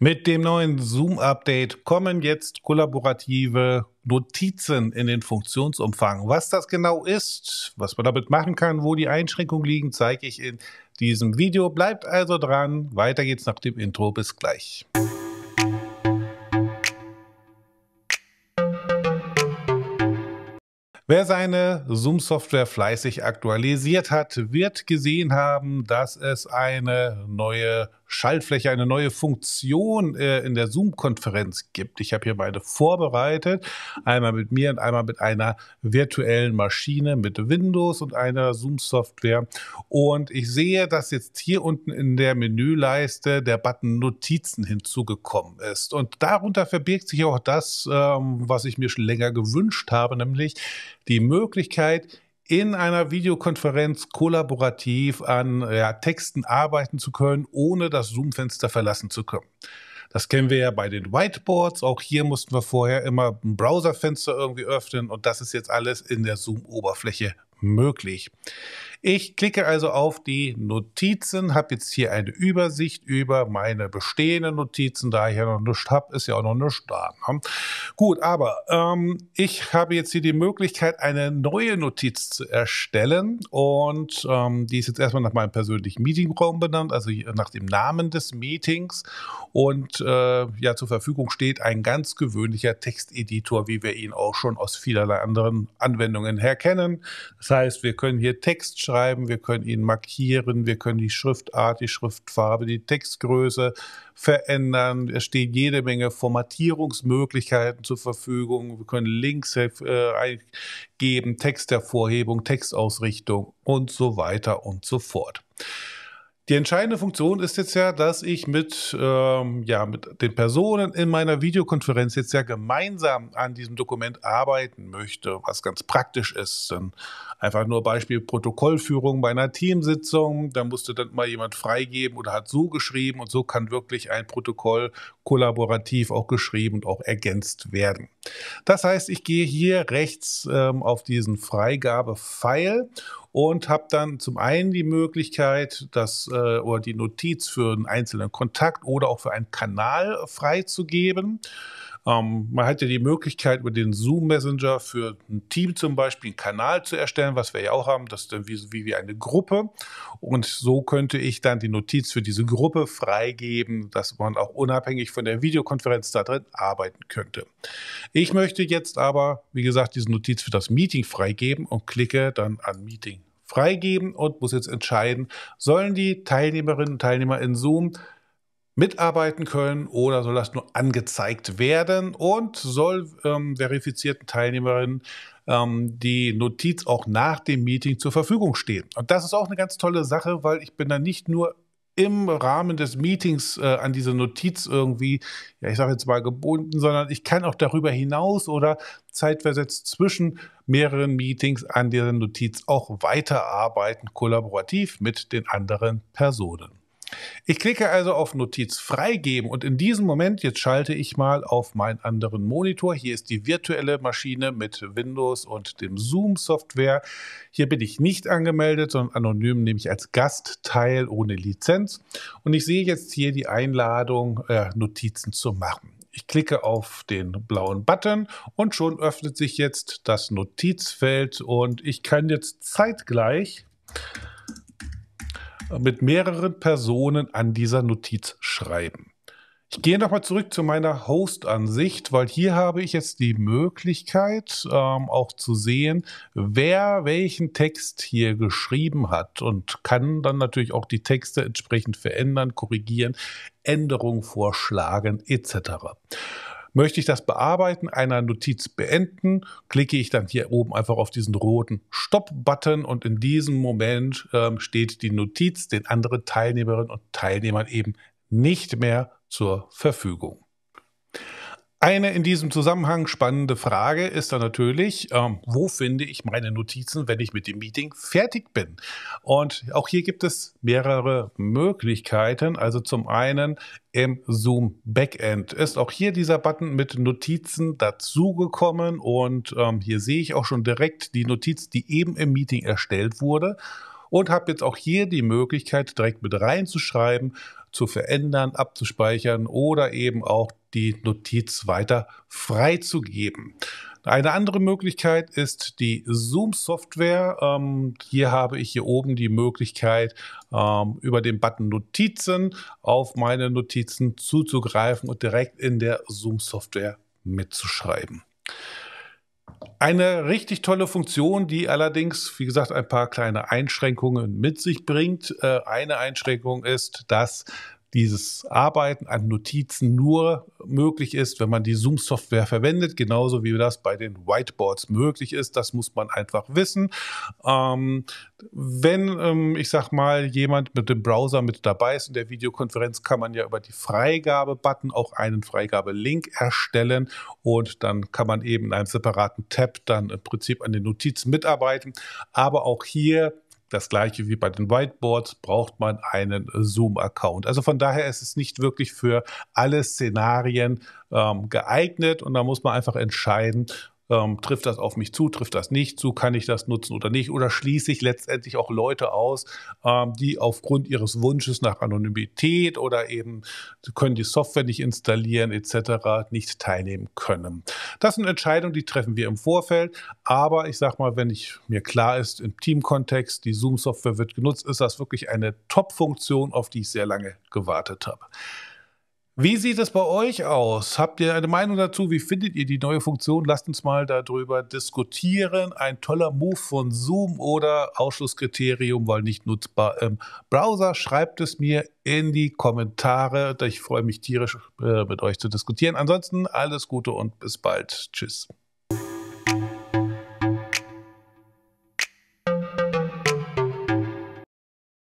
Mit dem neuen Zoom-Update kommen jetzt kollaborative Notizen in den Funktionsumfang. Was das genau ist, was man damit machen kann, wo die Einschränkungen liegen, zeige ich in diesem Video. Bleibt also dran. Weiter geht's nach dem Intro. Bis gleich. Wer seine Zoom-Software fleißig aktualisiert hat, wird gesehen haben, dass es eine neue Schaltfläche eine neue Funktion äh, in der Zoom-Konferenz gibt. Ich habe hier beide vorbereitet, einmal mit mir und einmal mit einer virtuellen Maschine mit Windows und einer Zoom-Software. Und ich sehe, dass jetzt hier unten in der Menüleiste der Button Notizen hinzugekommen ist. Und darunter verbirgt sich auch das, ähm, was ich mir schon länger gewünscht habe, nämlich die Möglichkeit, in einer Videokonferenz kollaborativ an ja, Texten arbeiten zu können, ohne das Zoom-Fenster verlassen zu können. Das kennen wir ja bei den Whiteboards. Auch hier mussten wir vorher immer ein Browserfenster irgendwie öffnen und das ist jetzt alles in der Zoom-Oberfläche möglich. Ich klicke also auf die Notizen, habe jetzt hier eine Übersicht über meine bestehenden Notizen. Da ich ja noch nichts habe, ist ja auch noch nichts da. Ne? Gut, aber ähm, ich habe jetzt hier die Möglichkeit, eine neue Notiz zu erstellen. Und ähm, die ist jetzt erstmal nach meinem persönlichen Meetingraum benannt, also nach dem Namen des Meetings. Und äh, ja, zur Verfügung steht ein ganz gewöhnlicher Texteditor, wie wir ihn auch schon aus vielerlei anderen Anwendungen her kennen. Das heißt, wir können hier Text schreiben, wir können ihn markieren, wir können die Schriftart, die Schriftfarbe, die Textgröße verändern. Es stehen jede Menge Formatierungsmöglichkeiten zur Verfügung. Wir können Links äh, eingeben, Textervorhebung, Textausrichtung und so weiter und so fort. Die entscheidende Funktion ist jetzt ja, dass ich mit, ähm, ja, mit den Personen in meiner Videokonferenz jetzt ja gemeinsam an diesem Dokument arbeiten möchte, was ganz praktisch ist. Denn einfach nur Beispiel Protokollführung bei einer Teamsitzung, da musste dann mal jemand freigeben oder hat so geschrieben und so kann wirklich ein Protokoll kollaborativ auch geschrieben und auch ergänzt werden. Das heißt, ich gehe hier rechts ähm, auf diesen Freigabe-Pfeil und habe dann zum einen die Möglichkeit, das äh, oder die Notiz für einen einzelnen Kontakt oder auch für einen Kanal freizugeben. Ähm, man hat ja die Möglichkeit, über den Zoom Messenger für ein Team zum Beispiel einen Kanal zu erstellen, was wir ja auch haben. Das ist dann wie, wie, wie eine Gruppe. Und so könnte ich dann die Notiz für diese Gruppe freigeben, dass man auch unabhängig von der Videokonferenz da drin arbeiten könnte. Ich möchte jetzt aber, wie gesagt, diese Notiz für das Meeting freigeben und klicke dann an Meeting freigeben und muss jetzt entscheiden, sollen die Teilnehmerinnen und Teilnehmer in Zoom mitarbeiten können oder soll das nur angezeigt werden und soll ähm, verifizierten Teilnehmerinnen ähm, die Notiz auch nach dem Meeting zur Verfügung stehen. Und das ist auch eine ganz tolle Sache, weil ich bin da nicht nur im Rahmen des Meetings äh, an diese Notiz irgendwie, ja, ich sage jetzt mal gebunden, sondern ich kann auch darüber hinaus oder zeitversetzt zwischen mehreren Meetings an dieser Notiz auch weiterarbeiten, kollaborativ mit den anderen Personen. Ich klicke also auf Notiz freigeben und in diesem Moment, jetzt schalte ich mal auf meinen anderen Monitor. Hier ist die virtuelle Maschine mit Windows und dem Zoom-Software. Hier bin ich nicht angemeldet, sondern anonym nämlich als Gastteil ohne Lizenz. Und ich sehe jetzt hier die Einladung, äh, Notizen zu machen. Ich klicke auf den blauen Button und schon öffnet sich jetzt das Notizfeld und ich kann jetzt zeitgleich mit mehreren Personen an dieser Notiz schreiben. Ich gehe nochmal zurück zu meiner Host-Ansicht, weil hier habe ich jetzt die Möglichkeit ähm, auch zu sehen, wer welchen Text hier geschrieben hat und kann dann natürlich auch die Texte entsprechend verändern, korrigieren, Änderungen vorschlagen etc. Möchte ich das Bearbeiten einer Notiz beenden, klicke ich dann hier oben einfach auf diesen roten Stopp-Button und in diesem Moment äh, steht die Notiz den anderen Teilnehmerinnen und Teilnehmern eben nicht mehr zur Verfügung. Eine in diesem Zusammenhang spannende Frage ist dann natürlich, ähm, wo finde ich meine Notizen, wenn ich mit dem Meeting fertig bin? Und auch hier gibt es mehrere Möglichkeiten. Also zum einen im Zoom Backend ist auch hier dieser Button mit Notizen dazugekommen und ähm, hier sehe ich auch schon direkt die Notiz, die eben im Meeting erstellt wurde und habe jetzt auch hier die Möglichkeit, direkt mit reinzuschreiben, zu verändern, abzuspeichern oder eben auch die Notiz weiter freizugeben. Eine andere Möglichkeit ist die Zoom-Software. Ähm, hier habe ich hier oben die Möglichkeit, ähm, über den Button Notizen auf meine Notizen zuzugreifen und direkt in der Zoom-Software mitzuschreiben. Eine richtig tolle Funktion, die allerdings, wie gesagt, ein paar kleine Einschränkungen mit sich bringt. Äh, eine Einschränkung ist, dass dieses Arbeiten an Notizen nur möglich ist, wenn man die Zoom-Software verwendet, genauso wie das bei den Whiteboards möglich ist. Das muss man einfach wissen. Ähm, wenn, ähm, ich sag mal, jemand mit dem Browser mit dabei ist in der Videokonferenz, kann man ja über die Freigabe-Button auch einen Freigabelink erstellen und dann kann man eben in einem separaten Tab dann im Prinzip an den Notizen mitarbeiten. Aber auch hier das gleiche wie bei den Whiteboards braucht man einen äh, Zoom-Account. Also von daher ist es nicht wirklich für alle Szenarien ähm, geeignet und da muss man einfach entscheiden, ähm, trifft das auf mich zu, trifft das nicht zu, kann ich das nutzen oder nicht? Oder schließe ich letztendlich auch Leute aus, ähm, die aufgrund ihres Wunsches nach Anonymität oder eben können die Software nicht installieren etc. nicht teilnehmen können? Das sind Entscheidungen, die treffen wir im Vorfeld. Aber ich sage mal, wenn ich mir klar ist, im Teamkontext, die Zoom-Software wird genutzt, ist das wirklich eine Top-Funktion, auf die ich sehr lange gewartet habe. Wie sieht es bei euch aus? Habt ihr eine Meinung dazu? Wie findet ihr die neue Funktion? Lasst uns mal darüber diskutieren. Ein toller Move von Zoom oder Ausschlusskriterium, weil nicht nutzbar im Browser. Schreibt es mir in die Kommentare. Ich freue mich tierisch, äh, mit euch zu diskutieren. Ansonsten alles Gute und bis bald. Tschüss.